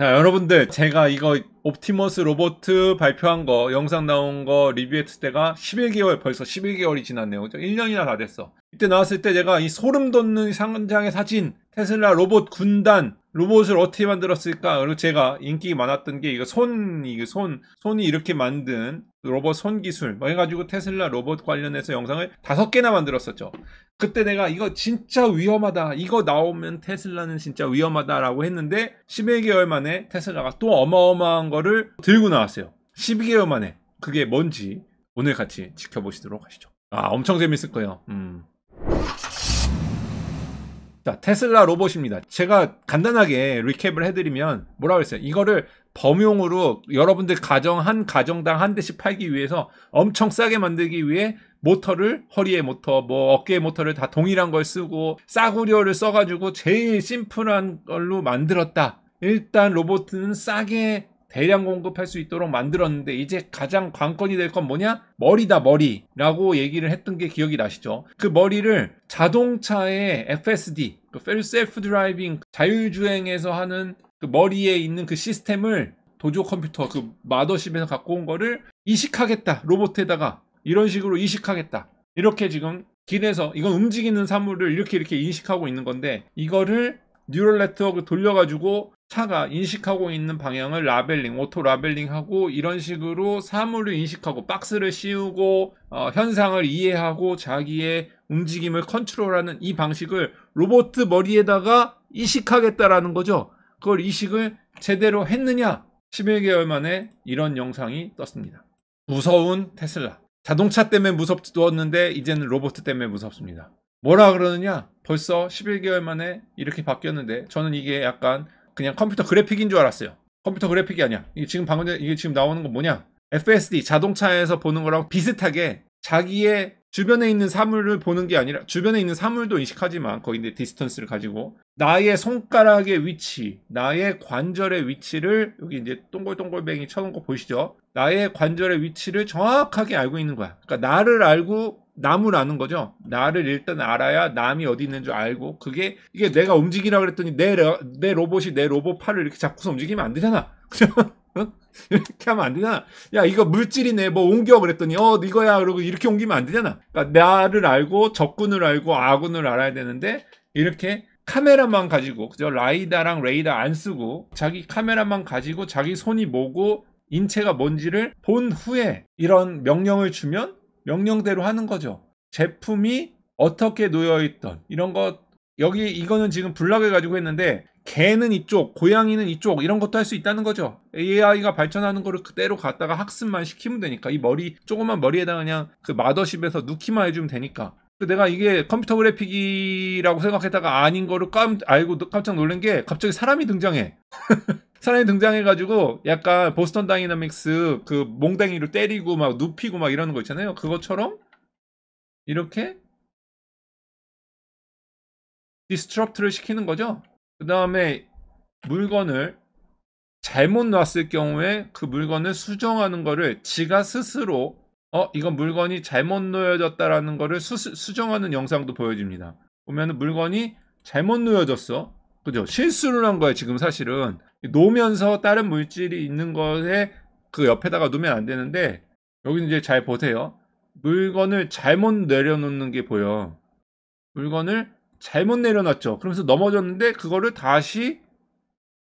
자 여러분들 제가 이거 옵티머스 로버트 발표한 거 영상 나온 거 리뷰했을 때가 11개월 벌써 11개월이 지났네요 그죠? 1년이나 다 됐어 이때 나왔을 때 제가 이 소름 돋는 상장의 사진 테슬라 로봇 군단 로봇을 어떻게 만들었을까? 그리고 제가 인기 많았던 게 이거 손, 이게 그 손, 손이 이렇게 만든 로봇 손 기술. 뭐 해가지고 테슬라 로봇 관련해서 영상을 다섯 개나 만들었었죠. 그때 내가 이거 진짜 위험하다. 이거 나오면 테슬라는 진짜 위험하다라고 했는데 11개월 만에 테슬라가 또 어마어마한 거를 들고 나왔어요. 12개월 만에. 그게 뭔지 오늘 같이 지켜보시도록 하시죠. 아, 엄청 재밌을 거예요. 음. 자, 테슬라 로봇입니다. 제가 간단하게 리캡을 해드리면 뭐라고 했어요? 이거를 범용으로 여러분들 가정 한 가정당 한 대씩 팔기 위해서 엄청 싸게 만들기 위해 모터를 허리에 모터, 뭐 어깨에 모터를 다 동일한 걸 쓰고 싸구려를 써가지고 제일 심플한 걸로 만들었다. 일단 로봇은 싸게 대량 공급할 수 있도록 만들었는데 이제 가장 관건이 될 건 뭐냐? 머리다 머리라고 얘기를 했던 게 기억이 나시죠? 그 머리를 자동차의 FSD, 그 r 프 드라이빙 자율주행에서 하는 그 머리에 있는 그 시스템을 도조 컴퓨터 그 마더십에서 갖고 온 거를 이식하겠다 로봇에다가 이런 식으로 이식하겠다 이렇게 지금 길에서 이건 움직이는 사물을 이렇게 이렇게 인식하고 있는 건데 이거를 뉴럴 네트워크 돌려가지고 차가 인식하고 있는 방향을 라벨링, 오토 라벨링하고 이런 식으로 사물을 인식하고 박스를 씌우고 어, 현상을 이해하고 자기의 움직임을 컨트롤하는 이 방식을 로봇 머리에다가 이식하겠다라는 거죠. 그걸 이식을 제대로 했느냐? 11개월 만에 이런 영상이 떴습니다. 무서운 테슬라. 자동차 때문에 무섭지도 않는데 이제는 로봇 때문에 무섭습니다. 뭐라 그러느냐? 벌써 11개월 만에 이렇게 바뀌었는데 저는 이게 약간 그냥 컴퓨터 그래픽인 줄 알았어요. 컴퓨터 그래픽이 아니야. 이게 지금 방금 이게 지금 나오는 건 뭐냐? FSD 자동차에서 보는 거랑 비슷하게 자기의 주변에 있는 사물을 보는 게 아니라 주변에 있는 사물도 인식하지만 거기 이제 디스턴스를 가지고 나의 손가락의 위치, 나의 관절의 위치를 여기 이제 동글동글뱅이 쳐놓은 거 보이시죠? 나의 관절의 위치를 정확하게 알고 있는 거야. 그러니까 나를 알고 남을 아는 거죠. 나를 일단 알아야 남이 어디 있는 줄 알고 그게 이게 내가 움직이라 그랬더니 내, 내 로봇이 내 로봇 팔을 이렇게 잡고서 움직이면 안 되잖아. 그죠? 이렇게 하면 안 되잖아. 야, 이거 물질이네. 뭐 옮겨. 그랬더니, 어, 이거야. 그러고 이렇게 옮기면 안 되잖아. 그러니까 나를 알고, 적군을 알고, 아군을 알아야 되는데, 이렇게 카메라만 가지고, 그죠? 라이다랑 레이다 안 쓰고, 자기 카메라만 가지고, 자기 손이 뭐고, 인체가 뭔지를 본 후에 이런 명령을 주면 명령대로 하는 거죠. 제품이 어떻게 놓여 있던 이런 것 여기 이거는 지금 블락을 가지고 했는데 개는 이쪽, 고양이는 이쪽 이런 것도 할 수 있다는 거죠. AI가 발전하는 거를 그대로 갖다가 학습만 시키면 되니까 이 머리 조그만 머리에다 그냥 그 마더십에서 누키만 해주면 되니까. 그 내가 이게 컴퓨터 그래픽이라고 생각했다가 아닌 거를 깜 알고 깜짝 놀란 게 갑자기 사람이 등장해. 사람이 등장해가지고 약간 보스턴 다이나믹스 그 몽댕이를 때리고 막 눕히고 막 이러는 거 있잖아요. 그것처럼 이렇게 디스트럽트를 시키는 거죠. 그 다음에 물건을 잘못 놨을 경우에 그 물건을 수정하는 거를 지가 스스로 어 이건 물건이 잘못 놓여졌다라는 거를 수, 수정하는 영상도 보여집니다. 보면 물건이 잘못 놓여졌어. 그죠? 실수를 한 거야 지금 사실은. 놓으면서 다른 물질이 있는 것에 그 옆에다가 놓으면 안 되는데 여기 이제 잘 보세요. 물건을 잘못 내려놓는 게 보여. 물건을 잘못 내려놨죠. 그러면서 넘어졌는데 그거를 다시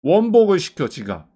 원복을 시켜 지가.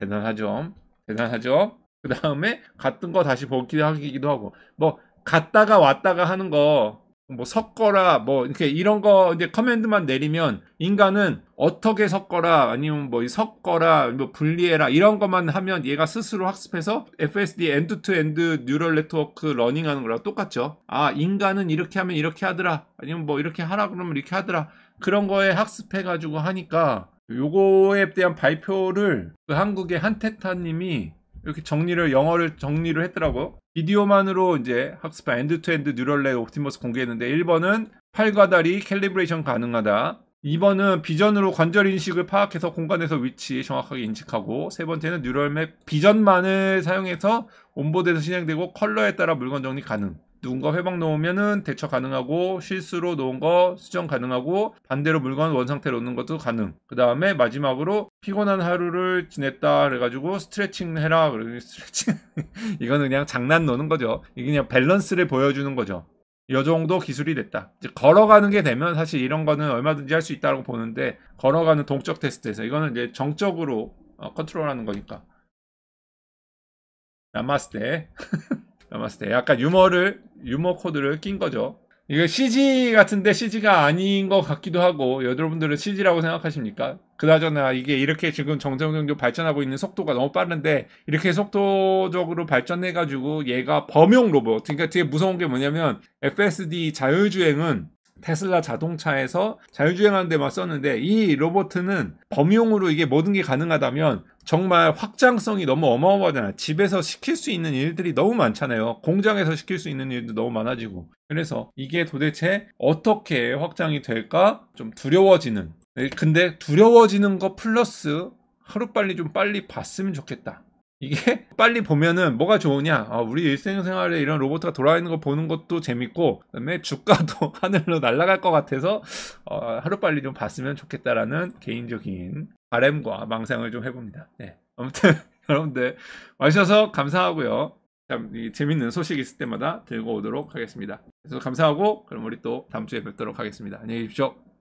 대단하죠. 대단하죠. 그 다음에 갔던 거 다시 복귀하기도 하고 뭐 갔다가 왔다가 하는 거뭐 섞어라 뭐 이렇게 이런 거 이제 커맨드만 내리면 인간은 어떻게 섞어라 아니면 뭐 섞어라 뭐 분리해라 이런 것만 하면 얘가 스스로 학습해서 FSD 엔드투엔드 뉴럴 네트워크 러닝하는 거랑 똑같죠 아 인간은 이렇게 하면 이렇게 하더라 아니면 뭐 이렇게 하라 그러면 이렇게 하더라 그런 거에 학습해 가지고 하니까 요거에 대한 발표를 그 한국의 한테타님이 이렇게 정리를 영어를 정리를 했더라고요. 비디오만으로 이제 학습한 엔드투엔드 뉴럴 넷 옵티머스 공개했는데 1번은 팔과 다리 캘리브레이션 가능하다. 2번은 비전으로 관절 인식을 파악해서 공간에서 위치 정확하게 인식하고 세 번째는 뉴럴맵 비전만을 사용해서 온보드에서 실행되고 컬러에 따라 물건 정리 가능. 누군가 회복 놓으면은 대처 가능하고 실수로 놓은 거 수정 가능하고 반대로 물건 원상태로 놓는 것도 가능. 그 다음에 마지막으로 피곤한 하루를 지냈다 그래가지고 스트레칭 해라. 그러니 스트레칭 이거는 그냥 장난 노는 거죠. 이게 그냥 밸런스를 보여주는 거죠. 요 정도 기술이 됐다. 이제 걸어가는 게 되면 사실 이런 거는 얼마든지 할 수 있다고 보는데 걸어가는 동적 테스트에서 이거는 이제 정적으로 어, 컨트롤하는 거니까. 남마스테남마스테 약간 유머를 유머 코드를 낀 거죠. 이거 CG 같은데 CG가 아닌 것 같기도 하고 여러분들은 CG라고 생각하십니까? 그나저나 이게 이렇게 지금 정정정도 발전하고 있는 속도가 너무 빠른데 이렇게 속도적으로 발전해가지고 얘가 범용 로봇 그러니까 되게 무서운 게 뭐냐면 FSD 자율주행은 테슬라 자동차에서 자율주행하는 데만 썼는데 이 로봇은 범용으로 이게 모든 게 가능하다면 정말 확장성이 너무 어마어마하잖아요. 집에서 시킬 수 있는 일들이 너무 많잖아요. 공장에서 시킬 수 있는 일도 너무 많아지고. 그래서 이게 도대체 어떻게 확장이 될까? 좀 두려워지는. 근데 두려워지는 거 플러스 하루빨리 좀 빨리 봤으면 좋겠다. 이게 빨리 보면은 뭐가 좋으냐 아, 우리 일생생활에 이런 로봇가 돌아있는 거 보는 것도 재밌고 그다음에 주가도 하늘로 날아갈 것 같아서 어, 하루빨리 좀 봤으면 좋겠다라는 개인적인 바램과 망상을 좀 해봅니다 네. 아무튼 여러분들 와주셔서 감사하고요 참 재밌는 소식 있을 때마다 들고 오도록 하겠습니다 그래서 감사하고 그럼 우리 또 다음 주에 뵙도록 하겠습니다 안녕히 계십시오